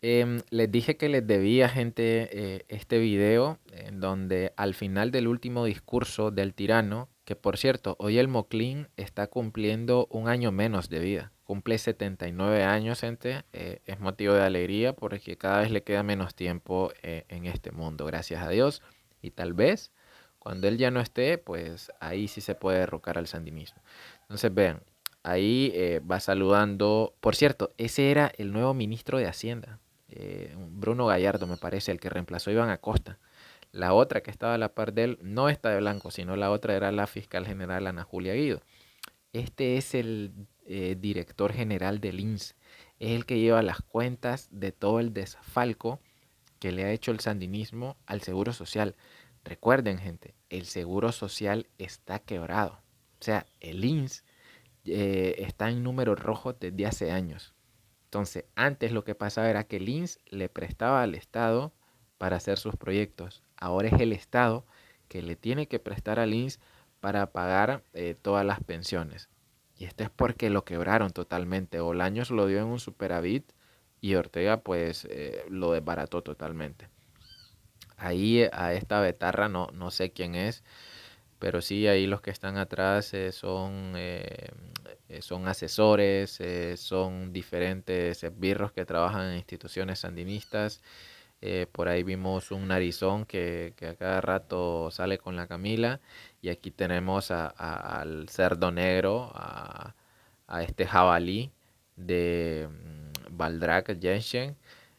Em, les dije que les debía, gente, eh, este video en donde al final del último discurso del tirano, que por cierto, hoy el Moclin está cumpliendo un año menos de vida. Cumple 79 años, gente. Eh, es motivo de alegría porque cada vez le queda menos tiempo eh, en este mundo, gracias a Dios. Y tal vez cuando él ya no esté, pues ahí sí se puede derrocar al sandinismo. Entonces, vean, ahí va saludando. Por cierto, ese era el nuevo ministro de Hacienda eh, Bruno Gallardo me parece, el que reemplazó a Iván Acosta. La otra que estaba a la par de él no está de blanco, sino la otra era la fiscal general Ana Julia Guido. Este es el eh, director general del INS. Es el que lleva las cuentas de todo el desfalco que le ha hecho el sandinismo al Seguro Social. Recuerden, gente, el Seguro Social está quebrado. O sea, el INS eh, está en números rojos desde hace años. Entonces, antes lo que pasaba era que Lins le prestaba al Estado para hacer sus proyectos. Ahora es el Estado que le tiene que prestar a Lins para pagar eh, todas las pensiones. Y esto es porque lo quebraron totalmente. Bolaños lo dio en un superávit y Ortega pues eh, lo desbarató totalmente. Ahí a esta betarra no, no sé quién es, pero sí ahí los que están atrás eh, son eh, son asesores, eh, son diferentes esbirros que trabajan en instituciones sandinistas. Eh, por ahí vimos un narizón que, a cada rato sale con la Camila. Y aquí tenemos a, al cerdo negro, a, este jabalí de Valdrak mm, Jensen.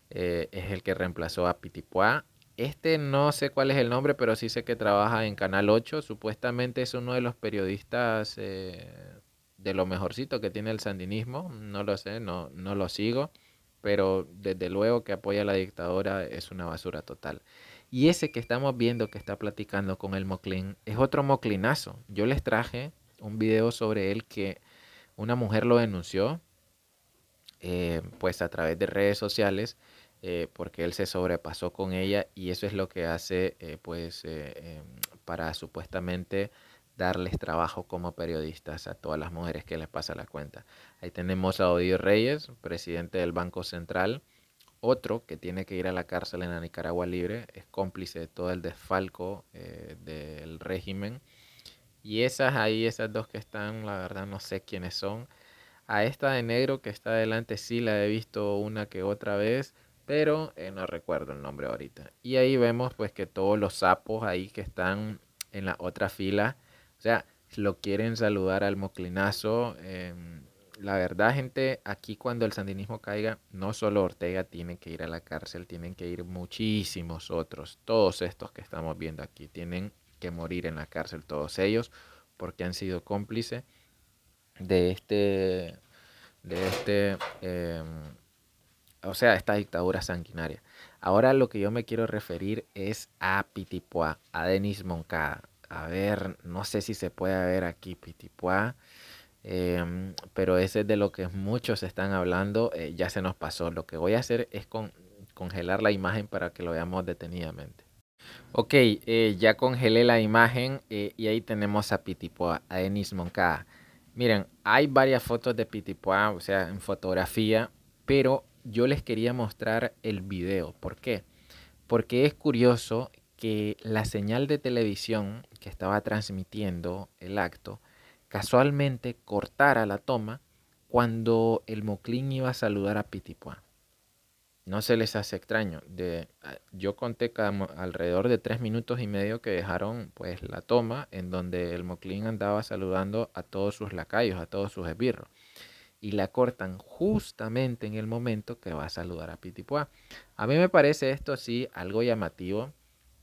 es el que reemplazó a Pitipuá este no sé cuál es el nombre, pero sí sé que trabaja en Canal 8. Supuestamente es uno de los periodistas de lo mejorcito que tiene el sandinismo, no lo sé, no, no lo sigo, pero desde luego que apoya a la dictadura es una basura total. Y ese que estamos viendo que está platicando con el Moclin es otro moclinazo. Yo les traje un video sobre él que una mujer lo denunció, eh, pues a través de redes sociales, eh, porque él se sobrepasó con ella y eso es lo que hace, eh, pues, em, para supuestamente darles trabajo como periodistas a todas las mujeres que les pasa la cuenta. Ahí tenemos a Odio Reyes, presidente del Banco Central. Otro que tiene que ir a la cárcel en la Nicaragua libre es cómplice de todo el desfalco eh, del régimen. Y esas ahí, esas dos que están, la verdad no sé quiénes son. A esta de negro que está adelante sí la he visto una que otra vez, pero eh, no recuerdo el nombre ahorita. Y ahí vemos pues que todos los sapos ahí que están en la otra fila o sea, lo quieren saludar al moclinazo. Em, la verdad, gente, aquí cuando el sandinismo caiga, no solo Ortega tiene que ir a la cárcel, tienen que ir muchísimos otros. Todos estos que estamos viendo aquí tienen que morir en la cárcel, todos ellos, porque han sido cómplices de este, de este, em, o sea, esta dictadura sanguinaria. Ahora lo que yo me quiero referir es a Pitipoa, a Denis Moncada a ver, no sé si se puede ver aquí Pitipuá, em, pero ese es de lo que muchos están hablando, eh, ya se nos pasó. Lo que voy a hacer es congelar la imagen para que lo veamos detenidamente. Ok, eh, ya congelé la imagen eh, y ahí tenemos a Pitipuá, a Enis Moncada. Miren, hay varias fotos de Pitipuá, o sea, en fotografía, pero yo les quería mostrar el video. ¿Por qué? Porque es curioso que la señal de televisión que estaba transmitiendo el acto casualmente cortara la toma cuando el Moclin iba a saludar a Pitipuá. No se les hace extraño. De, ah, yo conté alrededor de tres minutos y medio que dejaron pues la toma en donde el Moclin andaba saludando a todos sus lacayos, a todos sus esbirros. Y la cortan justamente en el momento que va a saludar a Pitipuá. A mí me parece esto sí algo llamativo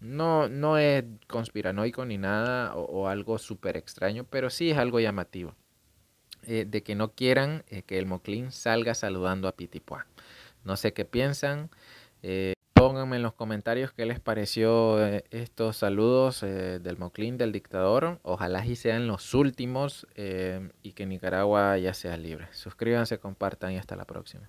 no, no es conspiranoico ni nada o, algo súper extraño, pero sí es algo llamativo. Eh, de que no quieran eh, que el Moclin salga saludando a Pitipuá. No sé qué piensan. Eh, pónganme en los comentarios qué les pareció estos saludos del Moclin, del dictador. Ojalá y sean los últimos y que Nicaragua ya sea libre. Suscríbanse, compartan y hasta la próxima.